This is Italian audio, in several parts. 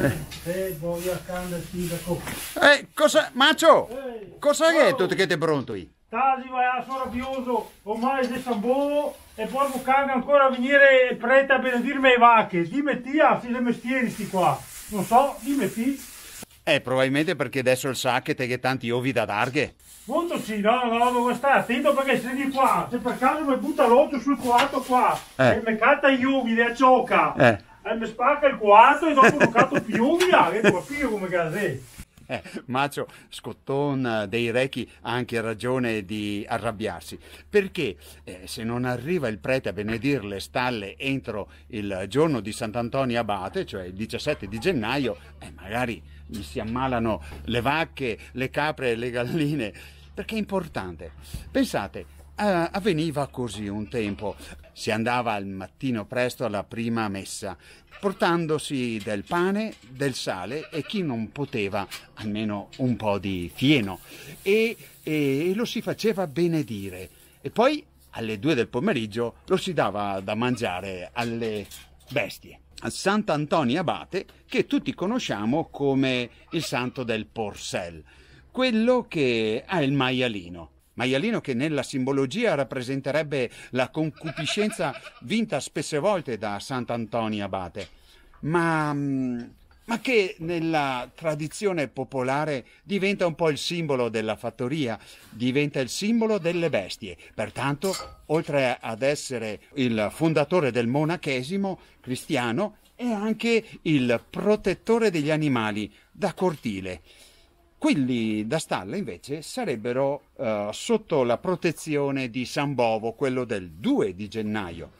Eh. Eh, cosa, Macio? Eh, cosa è che tutto che ti è pronto io? Tasi va a sono rabbioso, ormai se San Bovo e poi canga ancora venire il prete a benedirmi le vacche. Dimmi ti a fine mestieri sti qua. Non so, dimmi ti. Eh, probabilmente perché adesso il sacco te che tanti ovi da darghe. Molto sì, no, no, devo stare attento perché se di qua, se per caso mi butta l'occhio sul quarto qua, eh. e mi catta gli ovi, le accioca. Eh e eh, mi spacca il quarto e dopo ho toccato Piuglia, che capire come casè. Eh, Macio Scotton eh, dei Rechi ha anche ragione di arrabbiarsi, perché eh, se non arriva il prete a benedire le stalle entro il giorno di Sant'Antonio Abate, cioè il 17 di gennaio, eh, magari gli si ammalano le vacche, le capre, le galline, perché è importante. Pensate, Ah, avveniva così un tempo. Si andava al mattino presto alla prima messa, portandosi del pane, del sale e chi non poteva, almeno un po' di fieno, e, e lo si faceva benedire. E poi alle due del pomeriggio lo si dava da mangiare alle bestie. A Sant'Antonio Abate, che tutti conosciamo come il santo del Porcel, quello che ha il maialino maialino che nella simbologia rappresenterebbe la concupiscenza vinta spesse volte da Sant'Antonio Abate, ma, mm, ma che nella tradizione popolare diventa un po' il simbolo della fattoria, diventa il simbolo delle bestie. Pertanto, oltre ad essere il fondatore del monachesimo cristiano, è anche il protettore degli animali da cortile. Quelli da stalla invece sarebbero eh, sotto la protezione di San Bovo, quello del 2 di gennaio,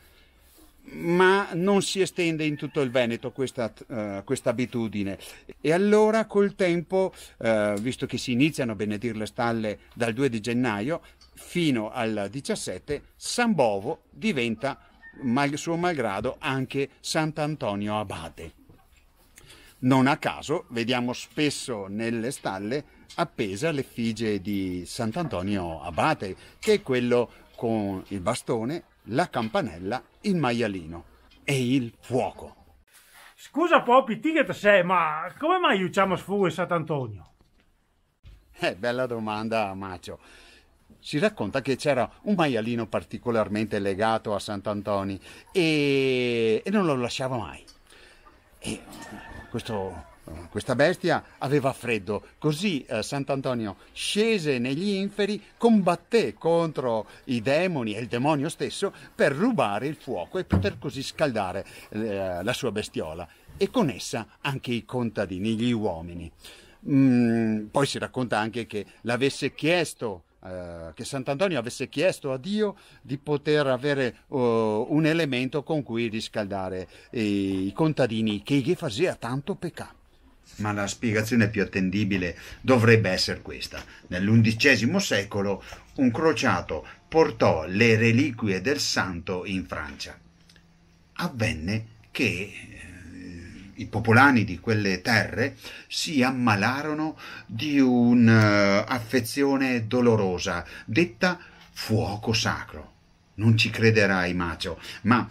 ma non si estende in tutto il Veneto questa uh, abitudine. E allora col tempo, uh, visto che si iniziano a benedire le stalle dal 2 di gennaio fino al 17, San Bovo diventa, mal suo malgrado, anche Sant'Antonio Abate. Non a caso vediamo spesso nelle stalle appesa l'effigie di Sant'Antonio Abate, che è quello con il bastone, la campanella, il maialino e il fuoco. Scusa Popi, ti che te sei, ma come mai usciamo sfugo in Sant'Antonio? Eh, bella domanda, Macio. Si racconta che c'era un maialino particolarmente legato a Sant'Antonio e... e non lo lasciava mai. E questo, questa bestia aveva freddo, così eh, Sant'Antonio scese negli inferi, combatté contro i demoni e il demonio stesso per rubare il fuoco e poter così scaldare eh, la sua bestiola e con essa anche i contadini, gli uomini. Mm, poi si racconta anche che l'avesse chiesto eh, che Sant'Antonio avesse chiesto a Dio di poter avere oh, un elemento con cui riscaldare eh, i contadini che gli faceva tanto peccato. Ma la spiegazione più attendibile dovrebbe essere questa. Nell'undicesimo secolo un crociato portò le reliquie del santo in Francia. Avvenne che i popolani di quelle terre si ammalarono di un'affezione eh, dolorosa, detta fuoco sacro. Non ci crederai, Macio, ma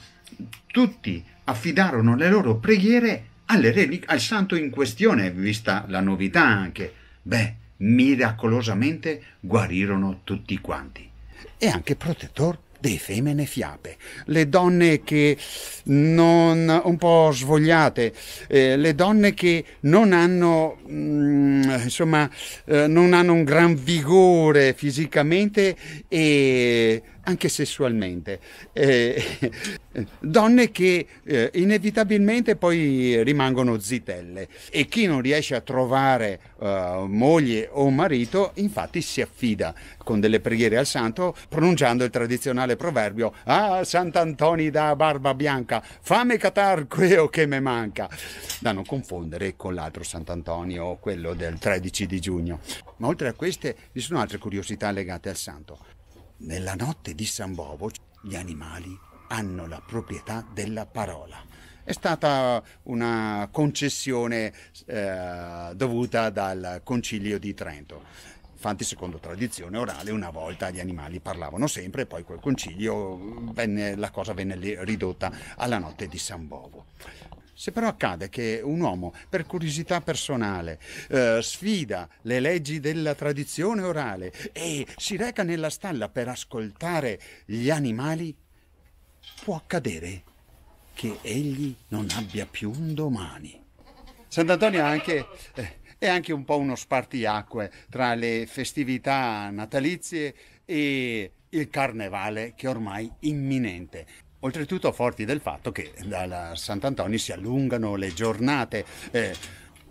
tutti affidarono le loro preghiere relic- al santo in questione, vista la novità anche. Beh, miracolosamente guarirono tutti quanti. E anche protettore dei femmine fiabe, le donne che non, un po' svogliate, eh, le donne che non hanno, mh, mm, insomma, eh, non hanno un gran vigore fisicamente e anche sessualmente. Eh, donne che eh, inevitabilmente poi rimangono zitelle e chi non riesce a trovare eh, moglie o marito infatti si affida con delle preghiere al santo pronunciando il tradizionale proverbio Ah, Sant'Antoni da barba bianca, fame catarque o che me manca, da non confondere con l'altro Sant'Antonio, quello del 13 di giugno. Ma oltre a queste vi sono altre curiosità legate al santo. Nella notte di San Bovo gli animali hanno la proprietà della parola. È stata una concessione eh, dovuta dal Concilio di Trento. Infatti, secondo tradizione orale, una volta gli animali parlavano sempre, poi quel concilio venne, la cosa venne ridotta alla notte di San Bovo. Se però accade che un uomo, per curiosità personale, eh, sfida le leggi della tradizione orale e si reca nella stalla per ascoltare gli animali, può accadere che egli non abbia più un domani. Sant'Antonio è anche, eh, è anche un po' uno spartiacque tra le festività natalizie e il carnevale che ormai è imminente oltretutto forti del fatto che da Sant'Antonio si allungano le giornate. Eh,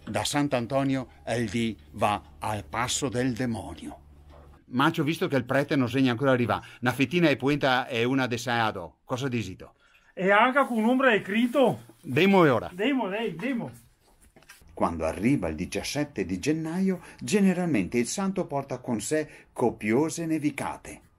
da Sant'Antonio il dì va al passo del demonio. Ma ci ho visto che il prete non segna ancora arriva. Una fettina e puenta e una de saado. Cosa disito? E anche con un'ombra di crito. Demo e ora. Demo, lei, demo. Quando arriva il 17 di gennaio, generalmente il santo porta con sé copiose nevicate.